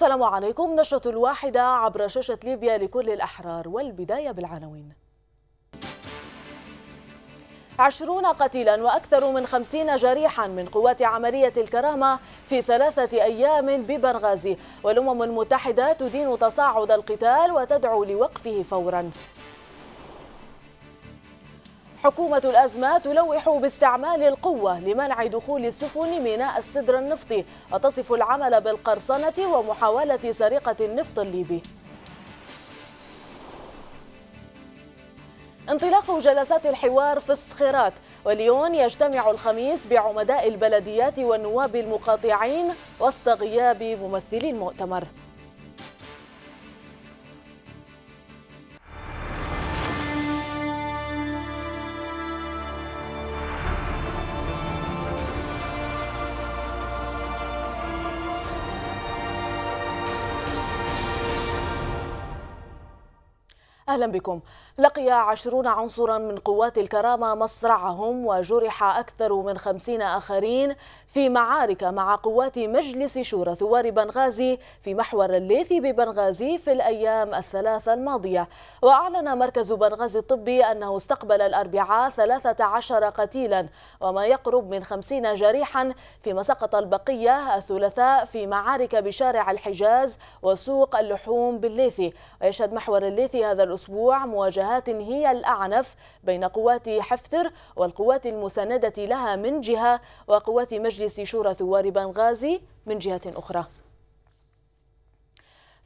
السلام عليكم نشرة الواحدة عبر شاشة ليبيا لكل الأحرار والبداية بالعناوين عشرون قتيلا وأكثر من خمسين جريحا من قوات عملية الكرامة في ثلاثة أيام ببنغازي والأمم المتحدة تدين تصاعد القتال وتدعو لوقفه فورا حكومة الأزمة تلوح باستعمال القوة لمنع دخول السفن ميناء السدر النفطي وتصف العمل بالقرصنة ومحاولة سرقة النفط الليبي انطلاق جلسات الحوار في الصخيرات واليون يجتمع الخميس بعمداء البلديات والنواب المقاطعين وسط غياب ممثلي المؤتمر أهلا بكم لقي عشرون عنصرا من قوات الكرامة مصرعهم وجرح أكثر من خمسين آخرين في معارك مع قوات مجلس شورى ثوار بنغازي في محور الليثي ببنغازي في الأيام الثلاثة الماضية وأعلن مركز بنغازي الطبي أنه استقبل الأربعاء 13 قتيلا وما يقرب من 50 جريحا فيما سقط البقية الثلاثاء في معارك بشارع الحجاز وسوق اللحوم بالليثي ويشهد محور الليثي هذا الأسبوع مواجهات هي الأعنف بين قوات حفتر والقوات المساندة لها من جهة وقوات مجلس مجلس شورى ثوار بنغازي من جهة أخرى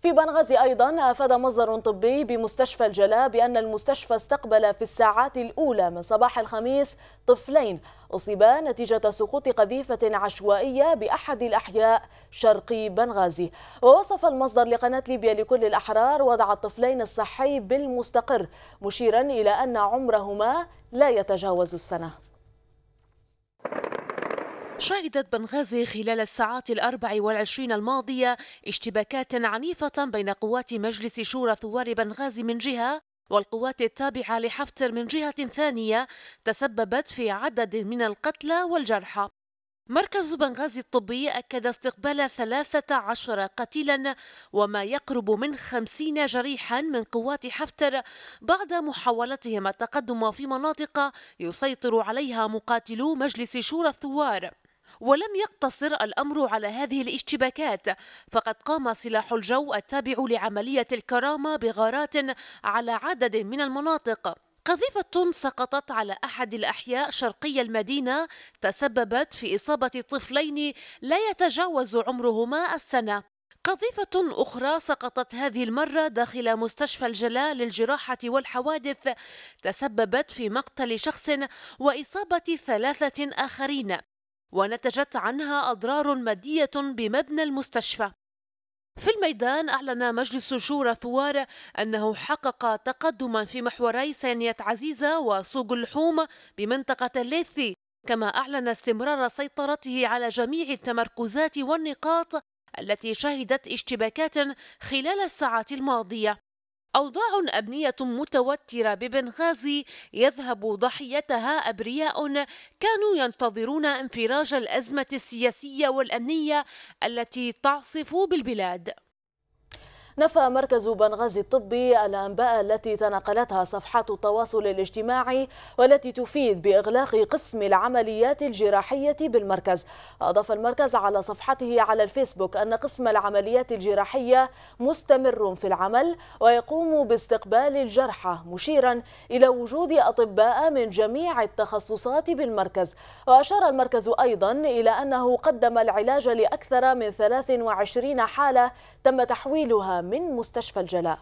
في بنغازي أيضا أفاد مصدر طبي بمستشفى الجلاء بأن المستشفى استقبل في الساعات الأولى من صباح الخميس طفلين أصيبا نتيجة سقوط قذيفة عشوائية بأحد الأحياء شرقي بنغازي ووصف المصدر لقناة ليبيا لكل الأحرار وضع الطفلين الصحي بالمستقر مشيرا إلى أن عمرهما لا يتجاوز السنة شهدت بنغازي خلال الساعات الأربع والعشرين الماضية اشتباكات عنيفة بين قوات مجلس شورى ثوار بنغازي من جهة والقوات التابعة لحفتر من جهة ثانية تسببت في عدد من القتلى والجرحى مركز بنغازي الطبي أكد استقبال 13 قتيلا وما يقرب من 50 جريحا من قوات حفتر بعد محاولتهم التقدم في مناطق يسيطر عليها مقاتلو مجلس شورى الثوار ولم يقتصر الأمر على هذه الاشتباكات فقد قام سلاح الجو التابع لعملية الكرامة بغارات على عدد من المناطق قذيفة سقطت على أحد الأحياء شرقي المدينة تسببت في إصابة طفلين لا يتجاوز عمرهما السنة قذيفة أخرى سقطت هذه المرة داخل مستشفى الجلاء للجراحة والحوادث تسببت في مقتل شخص وإصابة ثلاثة آخرين ونتجت عنها أضرار مادية بمبنى المستشفى في الميدان أعلن مجلس شورى ثوار أنه حقق تقدما في محوري سانية عزيزة وسوق اللحوم بمنطقة الليثي كما أعلن استمرار سيطرته على جميع التمركزات والنقاط التي شهدت اشتباكات خلال الساعات الماضية أوضاع أمنية متوترة ببنغازي يذهب ضحيتها أبرياء كانوا ينتظرون انفراج الأزمة السياسية والأمنية التي تعصف بالبلاد نفى مركز بنغازي الطبي الأنباء التي تناقلتها صفحات التواصل الاجتماعي والتي تفيد بإغلاق قسم العمليات الجراحية بالمركز أضاف المركز على صفحته على الفيسبوك أن قسم العمليات الجراحية مستمر في العمل ويقوم باستقبال الجرحى مشيرا إلى وجود أطباء من جميع التخصصات بالمركز وأشار المركز أيضا إلى أنه قدم العلاج لأكثر من 23 حالة تم تحويلها من مستشفى الجلاء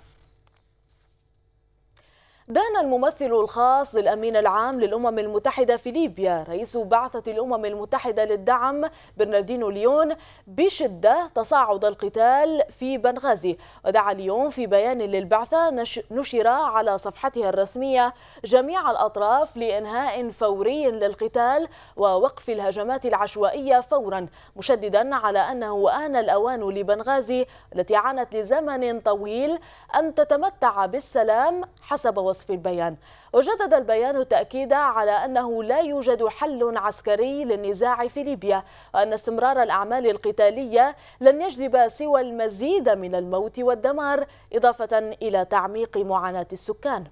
دان الممثل الخاص للأمين العام للأمم المتحدة في ليبيا رئيس بعثة الأمم المتحدة للدعم برناردينو ليون بشدة تصاعد القتال في بنغازي ودعا ليون في بيان للبعثة نشر على صفحتها الرسمية جميع الأطراف لإنهاء فوري للقتال ووقف الهجمات العشوائية فورا مشددا على أنه آن الأوان لبنغازي التي عانت لزمن طويل أن تتمتع بالسلام حسب وصف وصف البيان وجدد البيان التأكيد على أنه لا يوجد حل عسكري للنزاع في ليبيا وأن استمرار الأعمال القتالية لن يجلب سوى المزيد من الموت والدمار إضافة إلى تعميق معاناة السكان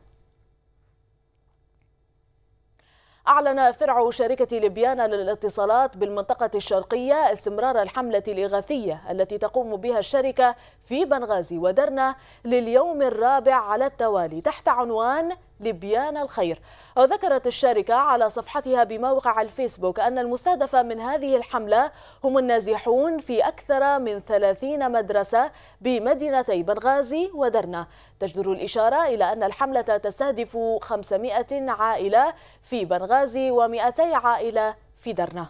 أعلن فرع شركة ليبيانا للاتصالات بالمنطقة الشرقية استمرار الحملة الإغاثية التي تقوم بها الشركة في بنغازي ودرنا لليوم الرابع على التوالي تحت عنوان لبيان الخير وذكرت الشركة على صفحتها بموقع الفيسبوك أن المستهدف من هذه الحملة هم النازحون في أكثر من 30 مدرسة بمدينتي بنغازي ودرنا تجدر الإشارة إلى أن الحملة تستهدف 500 عائلة في بنغازي و200 عائلة في درنا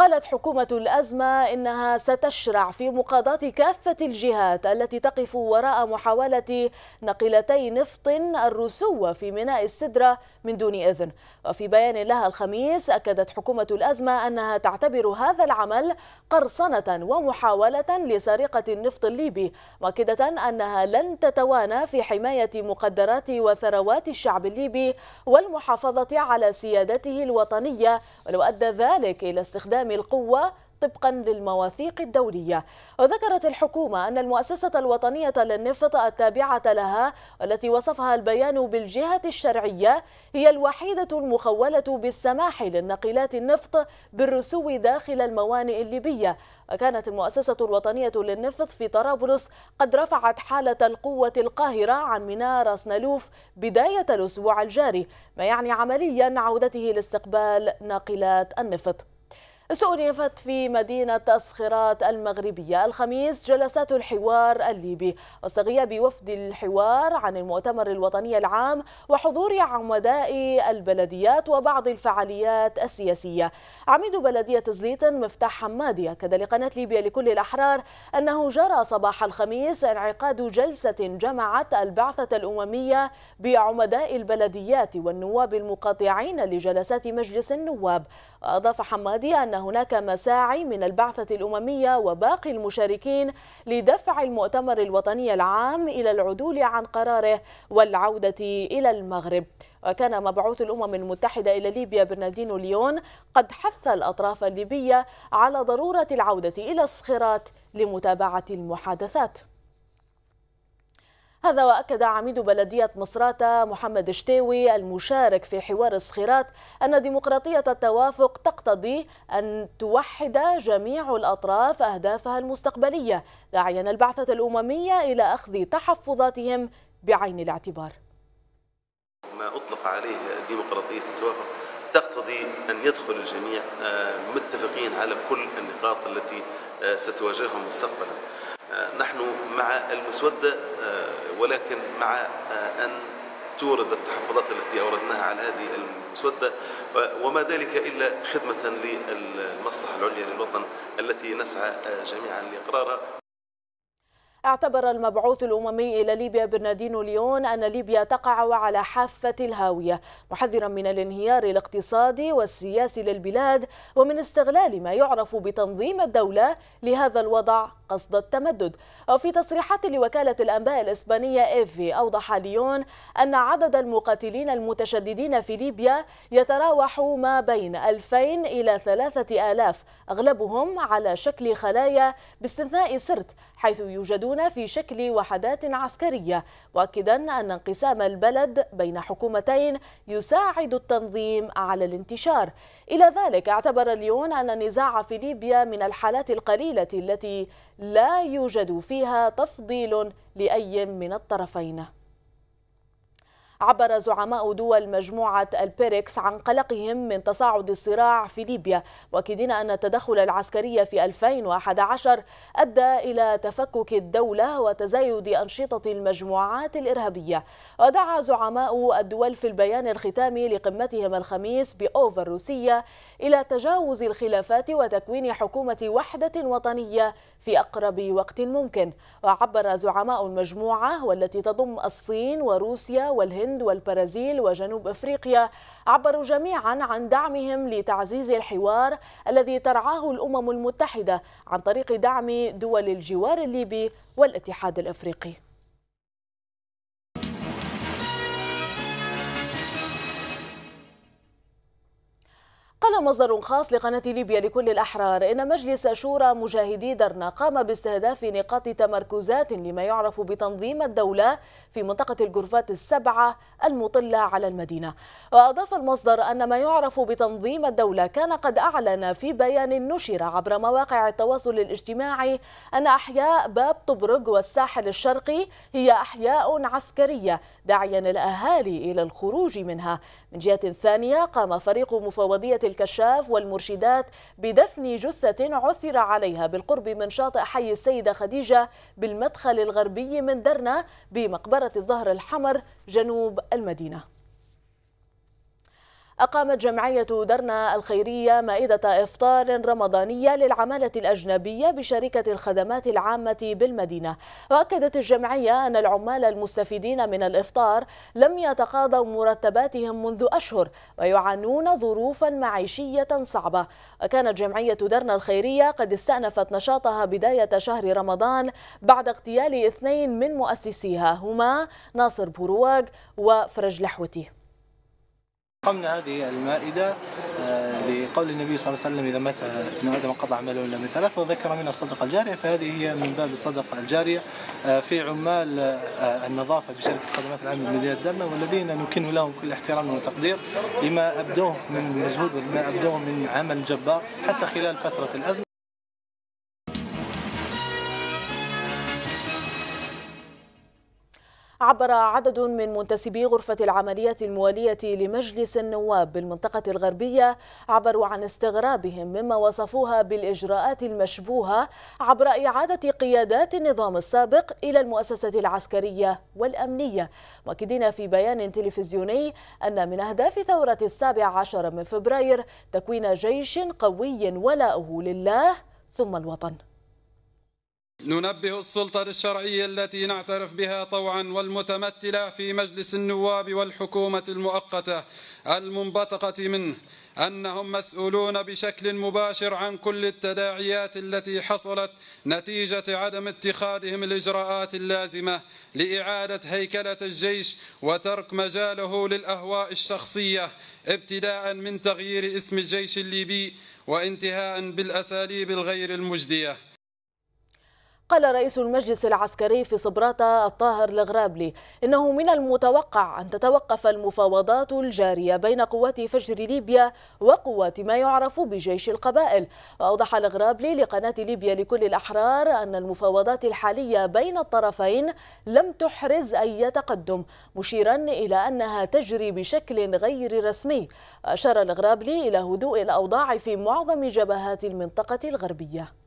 قالت حكومة الأزمة إنها ستشرع في مقاضاة كافة الجهات التي تقف وراء محاولة نقلتي نفط الرسو في ميناء السدرة من دون إذن وفي بيان لها الخميس أكدت حكومة الأزمة أنها تعتبر هذا العمل قرصنة ومحاولة لسرقة النفط الليبي مؤكدة أنها لن تتوانى في حماية مقدرات وثروات الشعب الليبي والمحافظة على سيادته الوطنية ولو أدى ذلك إلى استخدام القوة طبقا للمواثيق الدولية وذكرت الحكومة أن المؤسسة الوطنية للنفط التابعة لها والتي وصفها البيان بالجهة الشرعية هي الوحيدة المخولة بالسماح للنقلات النفط بالرسو داخل الموانئ الليبية وكانت المؤسسة الوطنية للنفط في طرابلس قد رفعت حالة القوة القاهرة عن ميناء راس نلوف بداية الأسبوع الجاري ما يعني عمليا عودته لاستقبال ناقلات النفط استأنفت في مدينة الصخرات المغربية الخميس جلسات الحوار الليبي واستغياب وفد الحوار عن المؤتمر الوطني العام وحضور عمداء البلديات وبعض الفعاليات السياسية عميد بلدية زليتن مفتاح حمادي أكد لقناة ليبيا لكل الأحرار أنه جرى صباح الخميس انعقاد جلسة جمعت البعثة الأممية بعمداء البلديات والنواب المقاطعين لجلسات مجلس النواب وأضاف حمادي أن هناك مساعي من البعثة الأممية وباقي المشاركين لدفع المؤتمر الوطني العام إلى العدول عن قراره والعودة إلى المغرب وكان مبعوث الأمم المتحدة إلى ليبيا برناردينو ليون قد حث الأطراف الليبية على ضرورة العودة إلى الصخرات لمتابعة المحادثات هذا وأكد عميد بلدية مصراتة محمد شتاوي المشارك في حوار الصخيرات أن ديمقراطية التوافق تقتضي أن توحد جميع الأطراف أهدافها المستقبلية داعيا البعثة الأممية إلى أخذ تحفظاتهم بعين الاعتبار ما أطلق عليه ديمقراطية التوافق تقتضي أن يدخل الجميع آه، متفقين على كل النقاط التي آه، ستواجههم مستقبلا نحن مع المسودة آه، ولكن مع آه، أن تورد التحفظات التي أوردناها على هذه المسودة وما ذلك إلا خدمة للمصلحة العليا للوطن التي نسعى آه، جميعا لإقرارها اعتبر المبعوث الأممي إلى ليبيا برنادينو ليون أن ليبيا تقع على حافة الهاوية محذرا من الانهيار الاقتصادي والسياسي للبلاد ومن استغلال ما يعرف بتنظيم الدولة لهذا الوضع قصد التمدد وفي تصريحات لوكالة الأنباء الإسبانية إيفي أوضح ليون أن عدد المقاتلين المتشددين في ليبيا يتراوح ما بين 2000 إلى 3000 أغلبهم على شكل خلايا باستثناء سرت حيث يوجدون في شكل وحدات عسكرية مؤكدا أن انقسام البلد بين حكومتين يساعد التنظيم على الانتشار إلى ذلك اعتبر ليون أن النزاع في ليبيا من الحالات القليلة التي لا يوجد فيها تفضيل لأي من الطرفين عبر زعماء دول مجموعة البيركس عن قلقهم من تصاعد الصراع في ليبيا مؤكدين أن التدخل العسكري في 2011 أدى إلى تفكك الدولة وتزايد أنشطة المجموعات الإرهابية ودعا زعماء الدول في البيان الختامي لقمتهم الخميس بأوفا الروسية إلى تجاوز الخلافات وتكوين حكومة وحدة وطنية في أقرب وقت ممكن وعبر زعماء المجموعة والتي تضم الصين وروسيا والهند الهند والبرازيل وجنوب أفريقيا عبروا جميعا عن دعمهم لتعزيز الحوار الذي ترعاه الأمم المتحدة عن طريق دعم دول الجوار الليبي والاتحاد الأفريقي قال مصدر خاص لقناة ليبيا لكل الأحرار إن مجلس شورى مجاهدي درنا قام باستهداف نقاط تمركزات لما يعرف بتنظيم الدولة في منطقة الجرفات السبعة المطلة على المدينة وأضاف المصدر أن ما يعرف بتنظيم الدولة كان قد أعلن في بيان نشر عبر مواقع التواصل الاجتماعي أن أحياء باب طبرق والساحل الشرقي هي أحياء عسكرية داعيا الأهالي إلى الخروج منها من جهة ثانية قام فريق مفوضية الكشاف والمرشدات بدفن جثة عثر عليها بالقرب من شاطئ حي السيدة خديجة بالمدخل الغربي من درنا بمقبرة الظهر الحمر جنوب المدينة أقامت جمعية درنا الخيرية مائدة إفطار رمضانية للعمالة الأجنبية بشركة الخدمات العامة بالمدينة وأكدت الجمعية أن العمال المستفيدين من الإفطار لم يتقاضوا مرتباتهم منذ أشهر ويعانون ظروفا معيشية صعبة وكانت جمعية درنا الخيرية قد استأنفت نشاطها بداية شهر رمضان بعد اغتيال اثنين من مؤسسيها هما ناصر بوروج وفرج لحوتي قمنا هذه المائدة آه، لقول النبي صلى الله عليه وسلم إذا مات ابن آدم قطع عمله إلا من ثلاث وذكر منها الصدقة الجارية فهذه هي من باب الصدقة الجارية آه، في عمال آه، النظافة بشركة خدمات العامة بمدينة درنا والذين نكن لهم كل احترام وتقدير لما أبدوه من مجهود وما أبدوه من عمل جبار حتى خلال فترة الأزمة عبر عدد من منتسبي غرفة العملية الموالية لمجلس النواب بالمنطقة الغربية عبروا عن استغرابهم مما وصفوها بالإجراءات المشبوهة عبر إعادة قيادات النظام السابق إلى المؤسسة العسكرية والأمنية مؤكدين في بيان تلفزيوني أن من أهداف ثورة السابع عشر من فبراير تكوين جيش قوي ولاؤه لله ثم الوطن ننبه السلطة الشرعية التي نعترف بها طوعا والمتمثلة في مجلس النواب والحكومة المؤقتة المنبثقة منه أنهم مسؤولون بشكل مباشر عن كل التداعيات التي حصلت نتيجة عدم اتخاذهم الإجراءات اللازمة لإعادة هيكلة الجيش وترك مجاله للأهواء الشخصية ابتداء من تغيير اسم الجيش الليبي وانتهاء بالأساليب الغير المجدية قال رئيس المجلس العسكري في صبراتة الطاهر الغرابلي إنه من المتوقع أن تتوقف المفاوضات الجارية بين قوات فجر ليبيا وقوات ما يعرف بجيش القبائل وأوضح الغرابلي لقناة ليبيا لكل الأحرار أن المفاوضات الحالية بين الطرفين لم تحرز أي تقدم مشيرا إلى أنها تجري بشكل غير رسمي أشار الغرابلي إلى هدوء الأوضاع في معظم جبهات المنطقة الغربية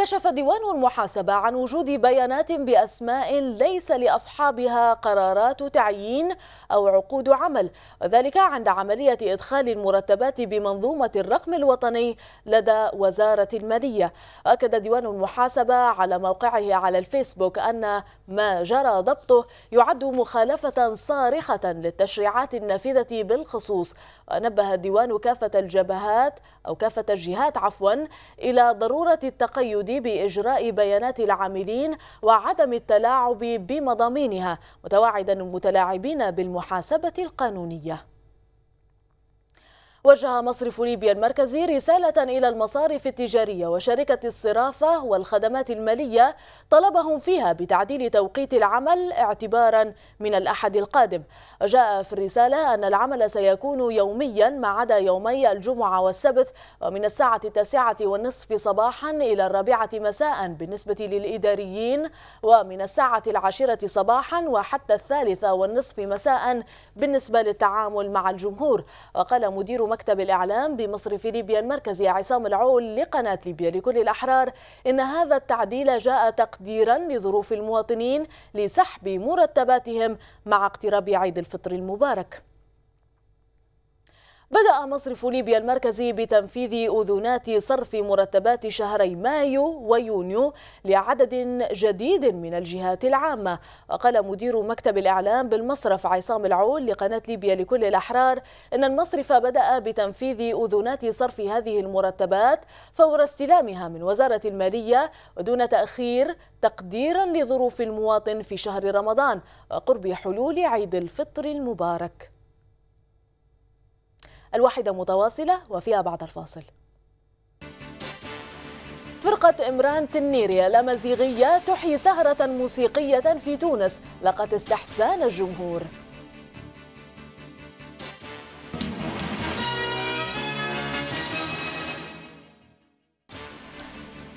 كشف ديوان المحاسبة عن وجود بيانات بأسماء ليس لأصحابها قرارات تعيين أو عقود عمل وذلك عند عملية إدخال المرتبات بمنظومة الرقم الوطني لدى وزارة المالية أكد ديوان المحاسبة على موقعه على الفيسبوك أن ما جرى ضبطه يعد مخالفة صارخة للتشريعات النافذة بالخصوص ونبه الديوان كافة الجبهات أو كافة الجهات عفوا إلى ضرورة التقيد بإجراء بيانات العاملين وعدم التلاعب بمضامينها متواعدا المتلاعبين بالمحاسبة المحاسبة القانونية وجه مصرف ليبيا المركزي رسالة إلى المصارف التجارية وشركة الصرافة والخدمات المالية طلبهم فيها بتعديل توقيت العمل اعتبارا من الأحد القادم جاء في الرسالة أن العمل سيكون يوميا ما عدا يومي الجمعة والسبت ومن الساعة التاسعة والنصف صباحا إلى الرابعة مساء بالنسبة للإداريين ومن الساعة العاشرة صباحا وحتى الثالثة والنصف مساء بالنسبة للتعامل مع الجمهور وقال مدير مكتب الإعلام بمصر في ليبيا المركزي عصام العول لقناة ليبيا لكل الأحرار إن هذا التعديل جاء تقديرا لظروف المواطنين لسحب مرتباتهم مع اقتراب عيد الفطر المبارك بدأ مصرف ليبيا المركزي بتنفيذ أذونات صرف مرتبات شهري مايو ويونيو لعدد جديد من الجهات العامة وقال مدير مكتب الإعلام بالمصرف عصام العول لقناة ليبيا لكل الأحرار أن المصرف بدأ بتنفيذ أذونات صرف هذه المرتبات فور استلامها من وزارة المالية ودون تأخير تقديرا لظروف المواطن في شهر رمضان وقرب حلول عيد الفطر المبارك الواحدة متواصلة وفيها بعد الفاصل فرقة إمران تنيري الأمازيغية تحيي سهرة موسيقية في تونس لقت استحسان الجمهور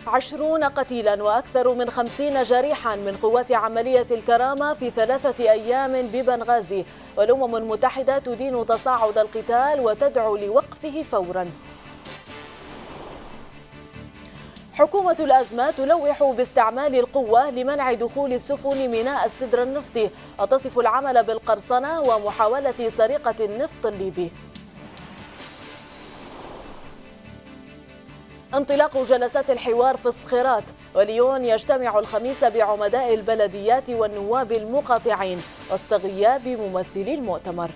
عشرون قتيلا وأكثر من خمسين جريحا من قوات عملية الكرامة في ثلاثة أيام ببنغازي والأمم المتحدة تدين تصاعد القتال وتدعو لوقفه فورا حكومة الأزمة تلوح باستعمال القوة لمنع دخول السفن ميناء السدر النفطي وتصف العمل بالقرصنة ومحاولة سرقة النفط الليبي انطلاق جلسات الحوار في الصخيرات وليون يجتمع الخميس بعمداء البلديات والنواب المقاطعين واستغياب ممثلي المؤتمر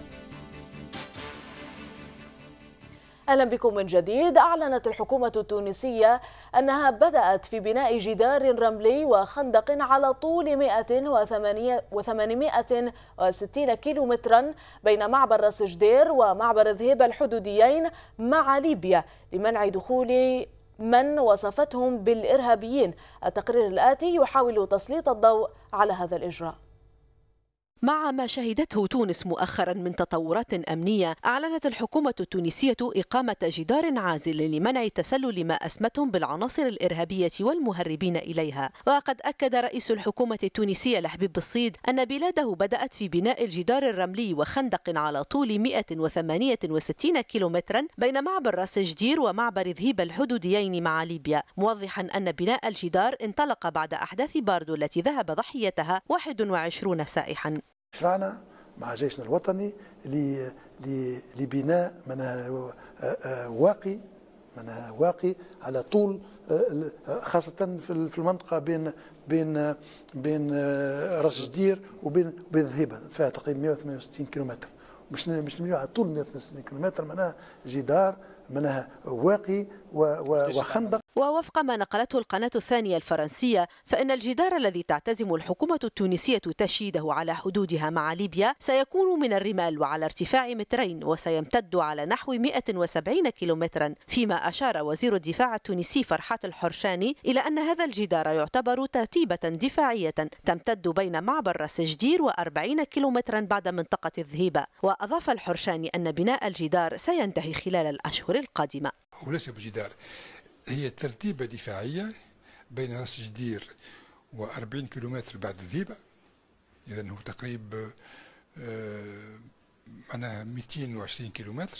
اهلا بكم من جديد اعلنت الحكومه التونسيه انها بدات في بناء جدار رملي وخندق على طول 168 كيلومترا بين معبر راس جدير ومعبر ذهب الحدوديين مع ليبيا لمنع دخول من وصفتهم بالإرهابيين التقرير الآتي يحاول تسليط الضوء على هذا الإجراء مع ما شهدته تونس مؤخرا من تطورات أمنية أعلنت الحكومة التونسية إقامة جدار عازل لمنع تسلل ما أسمتهم بالعناصر الإرهابية والمهربين إليها وقد أكد رئيس الحكومة التونسية لحبيب الصيد أن بلاده بدأت في بناء الجدار الرملي وخندق على طول 168 كيلومترا بين معبر راس جدير ومعبر ذهيب الحدوديين مع ليبيا موضحا أن بناء الجدار انطلق بعد أحداث باردو التي ذهب ضحيتها 21 سائحا شرعنا مع جيشنا الوطني لبناء منها آه، آه، واقي منها واقي على طول آه، خاصة في المنطقة بين بين بين راس جدير وبين بين الذهبة فيها تقريبا 168 كيلومتر مش مش على طول 168 كيلومتر معناها جدار معناها واقي وخندق ووفق ما نقلته القناة الثانية الفرنسية فإن الجدار الذي تعتزم الحكومة التونسية تشييده على حدودها مع ليبيا سيكون من الرمال وعلى ارتفاع مترين وسيمتد على نحو 170 كيلومترا فيما أشار وزير الدفاع التونسي فرحات الحرشاني إلى أن هذا الجدار يعتبر ترتيبة دفاعية تمتد بين معبر سجدير و40 كيلومترا بعد منطقة الذهيبة وأضاف الحرشاني أن بناء الجدار سينتهي خلال الأشهر القادمة هو ليس بجدار هي ترتيبة دفاعية بين راس جدير و40 كيلومتر بعد الذيبة إذا هو تقريب آه، معناها 220 كيلومتر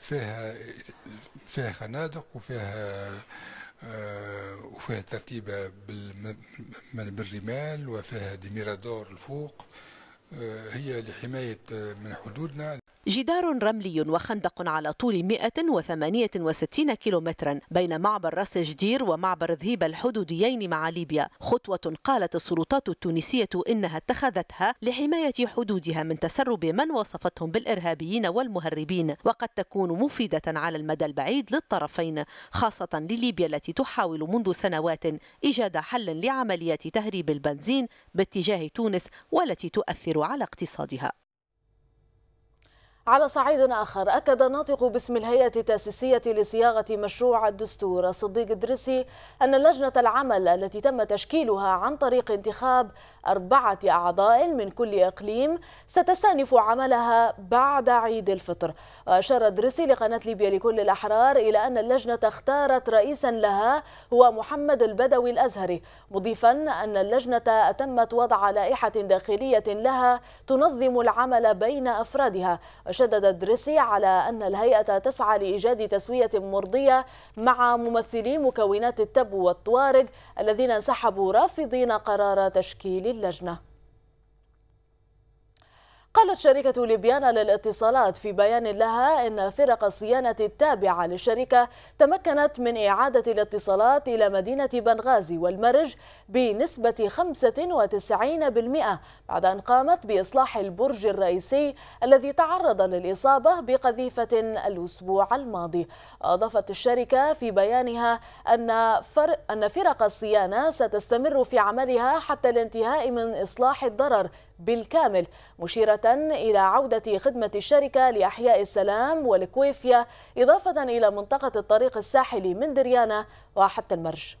فيها فيها خنادق وفيها آه، وفيها ترتيبة بالرمال وفيها ديميرادور الفوق آه، هي لحماية من حدودنا جدار رملي وخندق على طول 168 كيلومترا بين معبر راس جدير ومعبر ذهيب الحدوديين مع ليبيا خطوة قالت السلطات التونسية إنها اتخذتها لحماية حدودها من تسرب من وصفتهم بالإرهابيين والمهربين وقد تكون مفيدة على المدى البعيد للطرفين خاصة لليبيا التي تحاول منذ سنوات إيجاد حل لعمليات تهريب البنزين باتجاه تونس والتي تؤثر على اقتصادها على صعيد آخر أكد الناطق باسم الهيئة التأسيسية لصياغة مشروع الدستور الصديق الدرسي أن لجنة العمل التي تم تشكيلها عن طريق انتخاب أربعة أعضاء من كل إقليم ستستأنف عملها بعد عيد الفطر وأشار الدرسي لقناة ليبيا لكل الأحرار إلى أن اللجنة اختارت رئيسا لها هو محمد البدوي الأزهري مضيفا أن اللجنة أتمت وضع لائحة داخلية لها تنظم العمل بين أفرادها شدد الدريسي على أن الهيئة تسعى لإيجاد تسوية مرضية مع ممثلي مكونات التبو والطوارق الذين انسحبوا رافضين قرار تشكيل اللجنة قالت شركة ليبيانا للاتصالات في بيان لها أن فرق الصيانة التابعة للشركة تمكنت من إعادة الاتصالات إلى مدينة بنغازي والمرج بنسبة 95% بعد أن قامت بإصلاح البرج الرئيسي الذي تعرض للإصابة بقذيفة الأسبوع الماضي أضافت الشركة في بيانها أن, فر... أن فرق الصيانة ستستمر في عملها حتى الانتهاء من إصلاح الضرر بالكامل مشيرة إلى عودة خدمة الشركة لأحياء السلام والكويفيا إضافة إلى منطقة الطريق الساحلي من دريانا وحتى المرج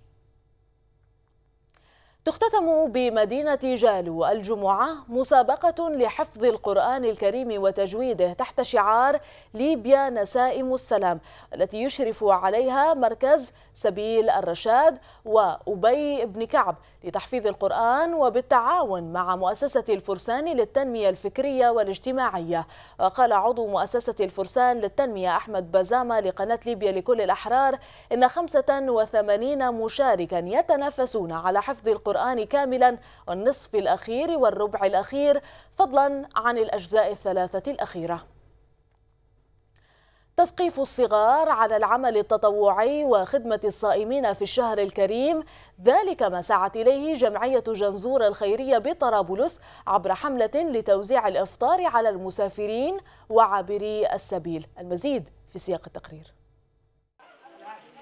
تختتم بمدينة جالو الجمعة مسابقة لحفظ القرآن الكريم وتجويده تحت شعار ليبيا نسائم السلام التي يشرف عليها مركز سبيل الرشاد وأبي بن كعب لتحفيظ القرآن وبالتعاون مع مؤسسة الفرسان للتنمية الفكرية والاجتماعية وقال عضو مؤسسة الفرسان للتنمية أحمد بازاما لقناة ليبيا لكل الأحرار إن 85 مشاركا يتنافسون على حفظ القرآن كاملا النصف الأخير والربع الأخير فضلا عن الأجزاء الثلاثة الأخيرة تثقيف الصغار على العمل التطوعي وخدمة الصائمين في الشهر الكريم ذلك ما سعت إليه جمعية جنزور الخيرية بطرابلس عبر حملة لتوزيع الإفطار على المسافرين وعابري السبيل المزيد في سياق التقرير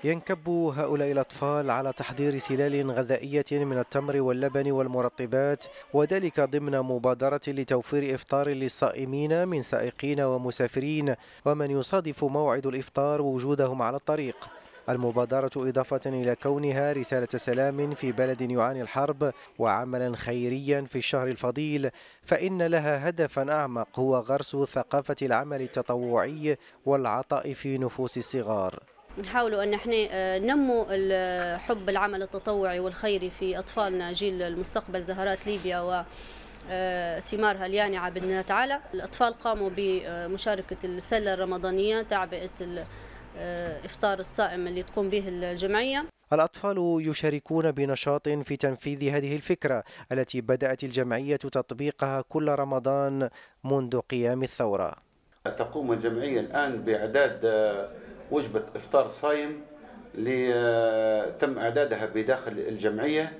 ينكب هؤلاء الأطفال على تحضير سلال غذائية من التمر واللبن والمرطبات وذلك ضمن مبادرة لتوفير إفطار للصائمين من سائقين ومسافرين ومن يصادف موعد الإفطار وجودهم على الطريق المبادرة إضافة إلى كونها رسالة سلام في بلد يعاني الحرب وعملا خيريا في الشهر الفضيل فإن لها هدفا أعمق هو غرس ثقافة العمل التطوعي والعطاء في نفوس الصغار نحاولوا ان احنا آه، نمو حب العمل التطوعي والخيري في اطفالنا جيل المستقبل زهرات ليبيا و ثمارها آه، اليانعة بإذن الله تعالى الأطفال قاموا بمشاركة السلة الرمضانية تعبئة الإفطار آه، الصائم اللي تقوم به الجمعية الأطفال يشاركون بنشاط في تنفيذ هذه الفكرة التي بدأت الجمعية تطبيقها كل رمضان منذ قيام الثورة تقوم الجمعية الآن بإعداد وجبة إفطار صايم اللي تم إعدادها بداخل الجمعية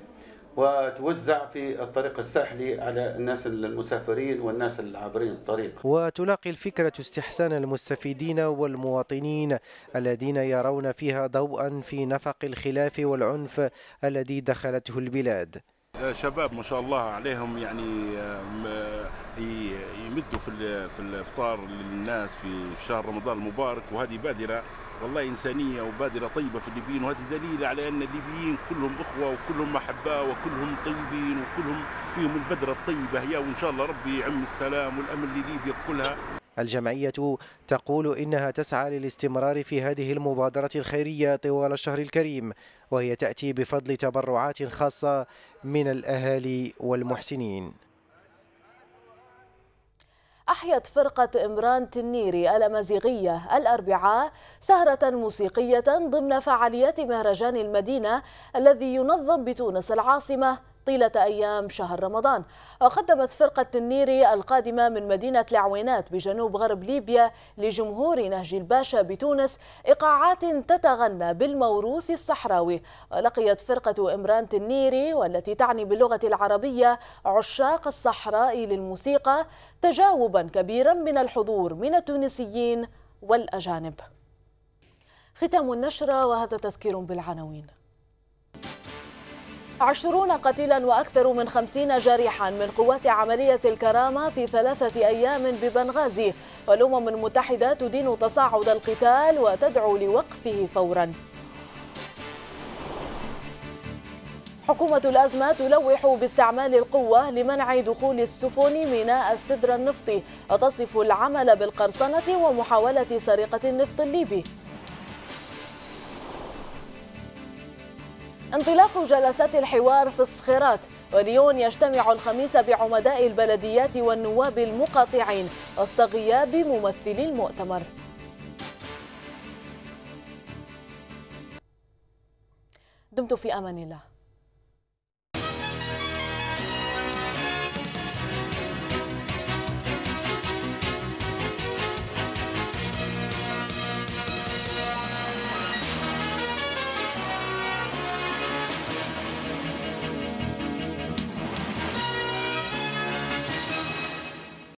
وتوزع في الطريق الساحلي على الناس المسافرين والناس العابرين الطريق وتلاقي الفكرة استحسان المستفيدين والمواطنين الذين يرون فيها ضوءا في نفق الخلاف والعنف الذي دخلته البلاد شباب ما شاء الله عليهم يعني آه، يمدوا في في الافطار للناس في شهر رمضان المبارك وهذه بادره والله انسانيه وبادره طيبه في الليبيين وهذه دليل على ان الليبيين كلهم اخوه وكلهم محبه وكلهم طيبين وكلهم فيهم البدره الطيبه هي وان شاء الله ربي يعم السلام والامن لليبيا كلها الجمعية تقول إنها تسعى للاستمرار في هذه المبادرة الخيرية طوال الشهر الكريم وهي تأتي بفضل تبرعات خاصة من الأهالي والمحسنين أحيت فرقة إمران تنيري الأمازيغية الأربعاء سهرة موسيقية ضمن فعاليات مهرجان المدينة الذي ينظم بتونس العاصمة طيلة أيام شهر رمضان وقدمت فرقة النيري القادمة من مدينة العوينات بجنوب غرب ليبيا لجمهور نهج الباشا بتونس إيقاعات تتغنى بالموروث الصحراوي ولقيت فرقة إمران النيري والتي تعني باللغة العربية عشاق الصحراء للموسيقى تجاوبا كبيرا من الحضور من التونسيين والأجانب ختام النشرة وهذا تذكير بالعناوين عشرون قتيلا وأكثر من خمسين جريحا من قوات عملية الكرامة في ثلاثة أيام ببنغازي والأمم المتحدة تدين تصاعد القتال وتدعو لوقفه فورا حكومة الأزمة تلوح باستعمال القوة لمنع دخول السفن ميناء السدر النفطي وتصف العمل بالقرصنة ومحاولة سرقة النفط الليبي انطلاق جلسات الحوار في الصخيرات وليون يجتمع الخميس بعمداء البلديات والنواب المقاطعين وسط غياب ممثلي المؤتمر دمتم في امان الله